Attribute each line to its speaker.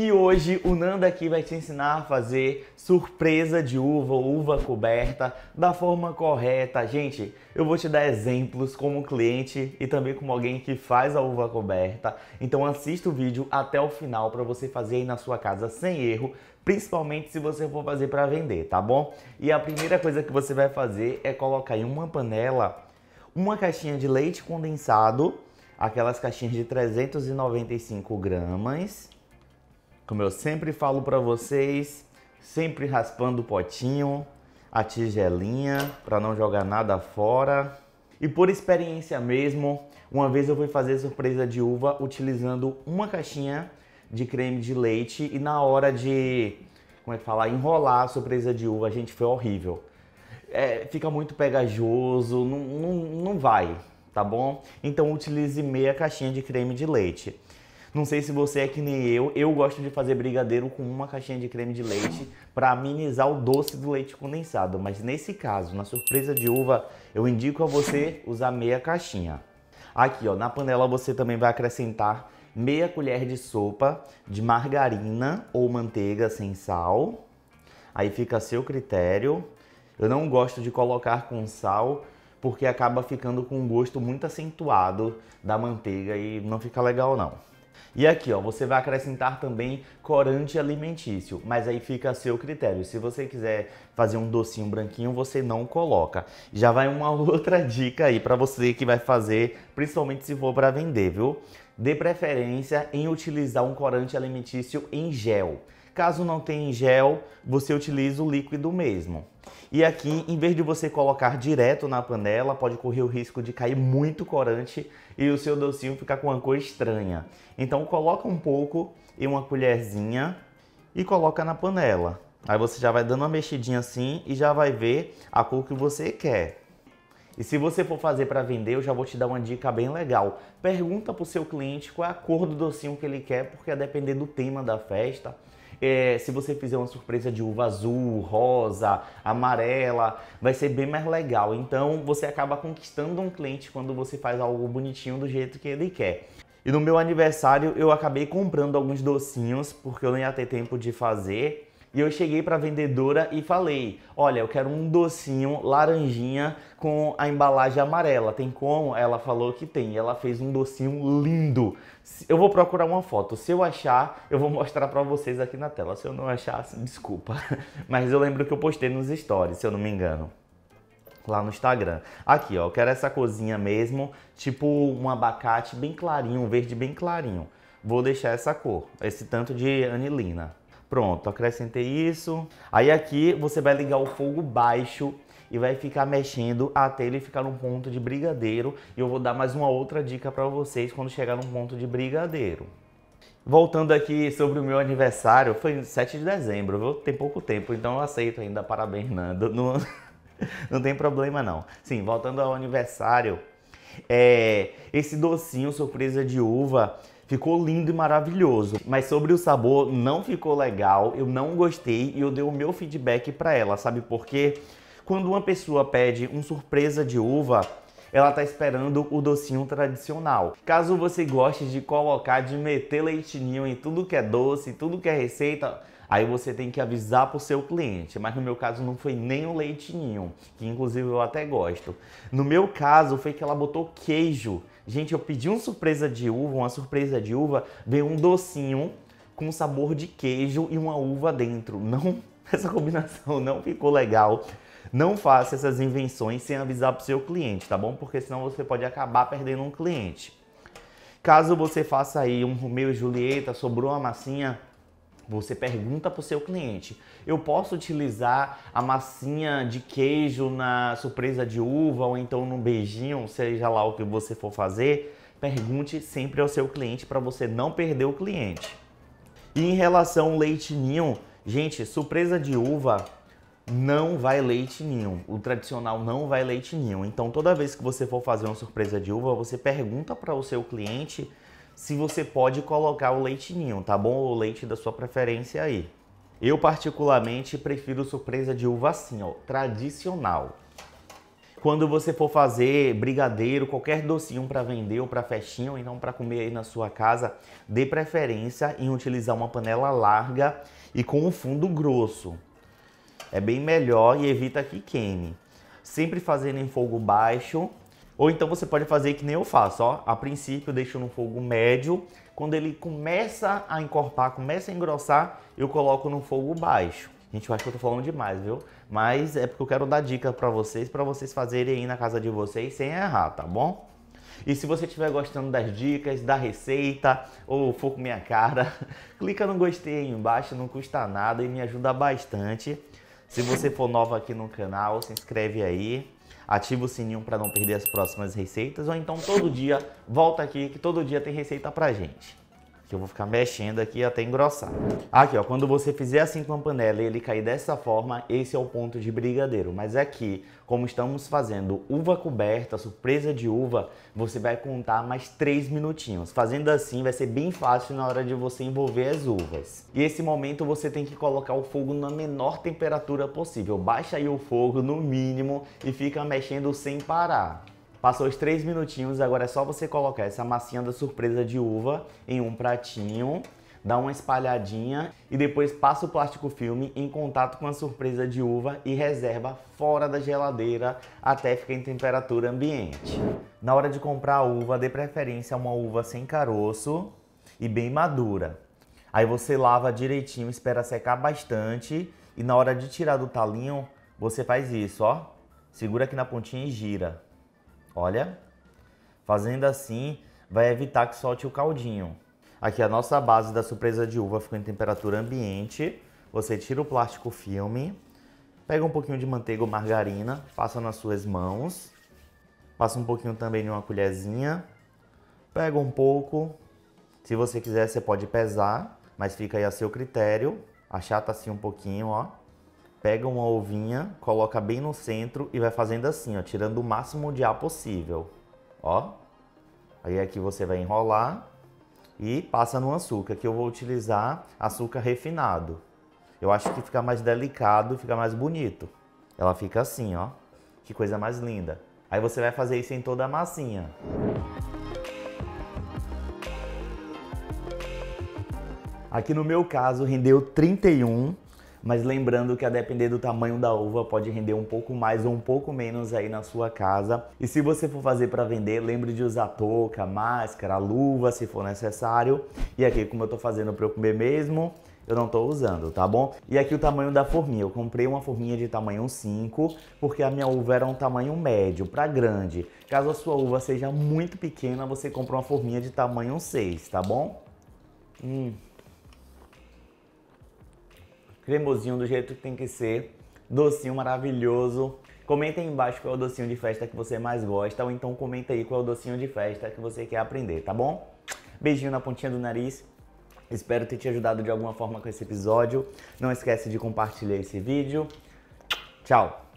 Speaker 1: E hoje o Nanda aqui vai te ensinar a fazer surpresa de uva, uva coberta, da forma correta. Gente, eu vou te dar exemplos como cliente e também como alguém que faz a uva coberta. Então assista o vídeo até o final para você fazer aí na sua casa sem erro, principalmente se você for fazer para vender, tá bom? E a primeira coisa que você vai fazer é colocar em uma panela uma caixinha de leite condensado, aquelas caixinhas de 395 gramas, como eu sempre falo para vocês, sempre raspando o potinho, a tigelinha, para não jogar nada fora. E por experiência mesmo, uma vez eu fui fazer surpresa de uva utilizando uma caixinha de creme de leite e na hora de, como é que fala, enrolar a surpresa de uva, a gente foi horrível. É, fica muito pegajoso, não, não, não vai, tá bom? Então utilize meia caixinha de creme de leite. Não sei se você é que nem eu, eu gosto de fazer brigadeiro com uma caixinha de creme de leite para amenizar o doce do leite condensado, mas nesse caso, na surpresa de uva, eu indico a você usar meia caixinha. Aqui, ó, na panela você também vai acrescentar meia colher de sopa de margarina ou manteiga sem sal. Aí fica a seu critério. Eu não gosto de colocar com sal porque acaba ficando com um gosto muito acentuado da manteiga e não fica legal não. E aqui, ó, você vai acrescentar também corante alimentício, mas aí fica a seu critério. Se você quiser fazer um docinho branquinho, você não coloca. Já vai uma outra dica aí para você que vai fazer, principalmente se for para vender, viu? Dê preferência em utilizar um corante alimentício em gel. Caso não tenha em gel, você utiliza o líquido mesmo. E aqui, em vez de você colocar direto na panela, pode correr o risco de cair muito corante e o seu docinho ficar com uma cor estranha. Então coloca um pouco e uma colherzinha e coloca na panela. Aí você já vai dando uma mexidinha assim e já vai ver a cor que você quer. E se você for fazer para vender, eu já vou te dar uma dica bem legal. Pergunta para o seu cliente qual é a cor do docinho que ele quer, porque a é depender do tema da festa, é, se você fizer uma surpresa de uva azul, rosa, amarela, vai ser bem mais legal. Então você acaba conquistando um cliente quando você faz algo bonitinho do jeito que ele quer. E no meu aniversário eu acabei comprando alguns docinhos porque eu não ia ter tempo de fazer e eu cheguei para a vendedora e falei: Olha, eu quero um docinho laranjinha com a embalagem amarela. Tem como? Ela falou que tem. Ela fez um docinho lindo. Eu vou procurar uma foto. Se eu achar, eu vou mostrar para vocês aqui na tela. Se eu não achar, assim, desculpa. Mas eu lembro que eu postei nos stories, se eu não me engano lá no Instagram. Aqui, ó, eu quero essa cozinha mesmo, tipo um abacate bem clarinho, um verde bem clarinho. Vou deixar essa cor, esse tanto de anilina. Pronto, acrescentei isso. Aí aqui você vai ligar o fogo baixo e vai ficar mexendo até ele ficar num ponto de brigadeiro. E eu vou dar mais uma outra dica para vocês quando chegar num ponto de brigadeiro. Voltando aqui sobre o meu aniversário, foi 7 de dezembro, viu? Tem pouco tempo, então eu aceito ainda, parabéns, Nando. Não, não tem problema não. Sim, voltando ao aniversário, é, esse docinho surpresa de uva Ficou lindo e maravilhoso. Mas sobre o sabor, não ficou legal, eu não gostei e eu dei o meu feedback para ela, sabe por quê? Quando uma pessoa pede um surpresa de uva, ela tá esperando o docinho tradicional. Caso você goste de colocar, de meter leitinho em tudo que é doce, tudo que é receita, aí você tem que avisar pro seu cliente. Mas no meu caso não foi nem o leitinho, que inclusive eu até gosto. No meu caso foi que ela botou queijo Gente, eu pedi uma surpresa de uva, uma surpresa de uva, veio um docinho com sabor de queijo e uma uva dentro. Não, essa combinação não ficou legal. Não faça essas invenções sem avisar para o seu cliente, tá bom? Porque senão você pode acabar perdendo um cliente. Caso você faça aí um Romeu e Julieta, sobrou uma massinha, você pergunta para o seu cliente: eu posso utilizar a massinha de queijo na surpresa de uva ou então num beijinho, seja lá o que você for fazer? Pergunte sempre ao seu cliente para você não perder o cliente. E em relação ao leite ninho, gente, surpresa de uva não vai leite ninho. O tradicional não vai leite ninho. Então toda vez que você for fazer uma surpresa de uva, você pergunta para o seu cliente se você pode colocar o leite ninho, tá bom? O leite da sua preferência aí. Eu particularmente prefiro surpresa de uva assim, ó, tradicional. Quando você for fazer brigadeiro, qualquer docinho para vender ou para festinha, ou então para comer aí na sua casa, dê preferência em utilizar uma panela larga e com um fundo grosso. É bem melhor e evita que queime. Sempre fazendo em fogo baixo ou então você pode fazer que nem eu faço, ó. A princípio eu deixo no fogo médio. Quando ele começa a encorpar, começa a engrossar, eu coloco no fogo baixo. Gente, eu acho que eu tô falando demais, viu? Mas é porque eu quero dar dica para vocês, para vocês fazerem aí na casa de vocês sem errar, tá bom? E se você estiver gostando das dicas, da receita ou for com minha cara, clica no gostei aí embaixo, não custa nada e me ajuda bastante. Se você for nova aqui no canal, se inscreve aí ativa o sininho para não perder as próximas receitas ou então todo dia volta aqui que todo dia tem receita pra gente que eu vou ficar mexendo aqui até engrossar. Aqui, ó, quando você fizer assim com a panela e ele cair dessa forma, esse é o ponto de brigadeiro. Mas aqui, como estamos fazendo uva coberta, surpresa de uva, você vai contar mais 3 minutinhos. Fazendo assim, vai ser bem fácil na hora de você envolver as uvas. E esse momento você tem que colocar o fogo na menor temperatura possível. Baixa aí o fogo no mínimo e fica mexendo sem parar. Passou os três minutinhos, agora é só você colocar essa massinha da surpresa de uva em um pratinho, dá uma espalhadinha e depois passa o plástico filme em contato com a surpresa de uva e reserva fora da geladeira até ficar em temperatura ambiente. Na hora de comprar a uva, dê preferência a uma uva sem caroço e bem madura. Aí você lava direitinho, espera secar bastante e na hora de tirar do talinho, você faz isso, ó. Segura aqui na pontinha e gira. Olha, fazendo assim vai evitar que solte o caldinho. Aqui a nossa base da surpresa de uva ficou em temperatura ambiente. Você tira o plástico filme, pega um pouquinho de manteiga ou margarina, passa nas suas mãos, passa um pouquinho também em uma colherzinha, pega um pouco. Se você quiser, você pode pesar, mas fica aí a seu critério. Achata assim um pouquinho, ó pega uma ovinha, coloca bem no centro e vai fazendo assim, ó, tirando o máximo de ar possível. Ó. Aí aqui é você vai enrolar e passa no açúcar, que eu vou utilizar açúcar refinado. Eu acho que fica mais delicado, fica mais bonito. Ela fica assim, ó. Que coisa mais linda. Aí você vai fazer isso em toda a massinha. Aqui no meu caso rendeu 31 mas lembrando que a depender do tamanho da uva pode render um pouco mais ou um pouco menos aí na sua casa. E se você for fazer para vender, lembre de usar touca, máscara, luva se for necessário. E aqui como eu estou fazendo para eu comer mesmo, eu não estou usando, tá bom? E aqui o tamanho da forminha. Eu comprei uma forminha de tamanho 5, porque a minha uva era um tamanho médio para grande. Caso a sua uva seja muito pequena, você compra uma forminha de tamanho 6, tá bom? Hum cremosinho do jeito que tem que ser, docinho maravilhoso. Comenta aí embaixo qual é o docinho de festa que você mais gosta, ou então comenta aí qual é o docinho de festa que você quer aprender, tá bom? Beijinho na pontinha do nariz. Espero ter te ajudado de alguma forma com esse episódio. Não esquece de compartilhar esse vídeo. Tchau!